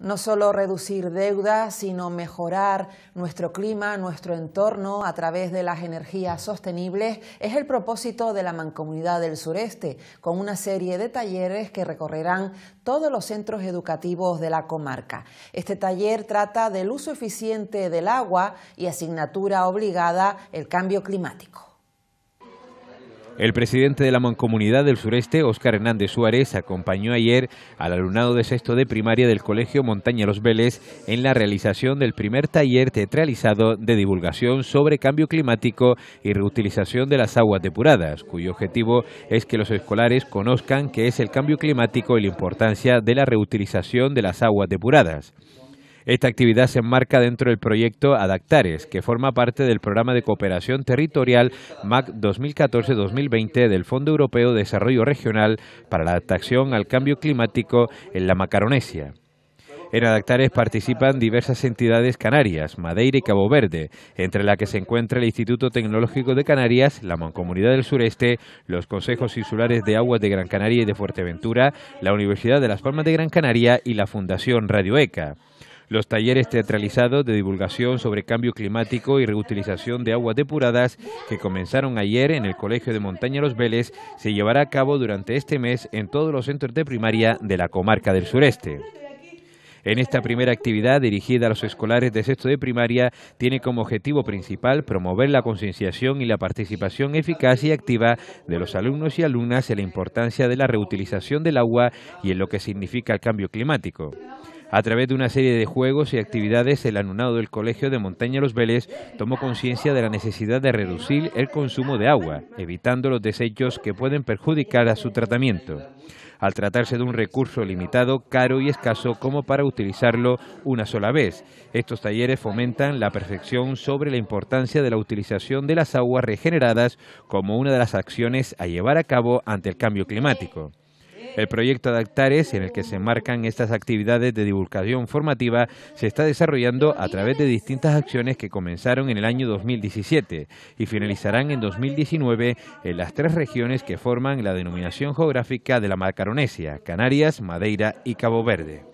no solo reducir deuda, sino mejorar nuestro clima, nuestro entorno a través de las energías sostenibles, es el propósito de la Mancomunidad del Sureste, con una serie de talleres que recorrerán todos los centros educativos de la comarca. Este taller trata del uso eficiente del agua y asignatura obligada el cambio climático. El presidente de la Mancomunidad del Sureste, Óscar Hernández Suárez, acompañó ayer al alumnado de sexto de primaria del Colegio Montaña Los Vélez en la realización del primer taller teatralizado de divulgación sobre cambio climático y reutilización de las aguas depuradas, cuyo objetivo es que los escolares conozcan qué es el cambio climático y la importancia de la reutilización de las aguas depuradas. Esta actividad se enmarca dentro del proyecto Adactares, que forma parte del programa de cooperación territorial MAC 2014-2020 del Fondo Europeo de Desarrollo Regional para la Adaptación al Cambio Climático en la Macaronesia. En Adactares participan diversas entidades canarias, Madeira y Cabo Verde, entre las que se encuentra el Instituto Tecnológico de Canarias, la Mancomunidad del Sureste, los Consejos Insulares de Aguas de Gran Canaria y de Fuerteventura, la Universidad de Las Palmas de Gran Canaria y la Fundación Radioeca los talleres teatralizados de divulgación sobre cambio climático y reutilización de aguas depuradas que comenzaron ayer en el Colegio de Montaña Los Vélez se llevará a cabo durante este mes en todos los centros de primaria de la comarca del sureste. En esta primera actividad, dirigida a los escolares de sexto de primaria, tiene como objetivo principal promover la concienciación y la participación eficaz y activa de los alumnos y alumnas en la importancia de la reutilización del agua y en lo que significa el cambio climático. A través de una serie de juegos y actividades, el anunado del Colegio de Montaña Los Vélez tomó conciencia de la necesidad de reducir el consumo de agua, evitando los desechos que pueden perjudicar a su tratamiento. Al tratarse de un recurso limitado, caro y escaso como para utilizarlo una sola vez, estos talleres fomentan la perfección sobre la importancia de la utilización de las aguas regeneradas como una de las acciones a llevar a cabo ante el cambio climático. El proyecto de Actares, en el que se enmarcan estas actividades de divulgación formativa, se está desarrollando a través de distintas acciones que comenzaron en el año 2017 y finalizarán en 2019 en las tres regiones que forman la denominación geográfica de la Macaronesia, Canarias, Madeira y Cabo Verde.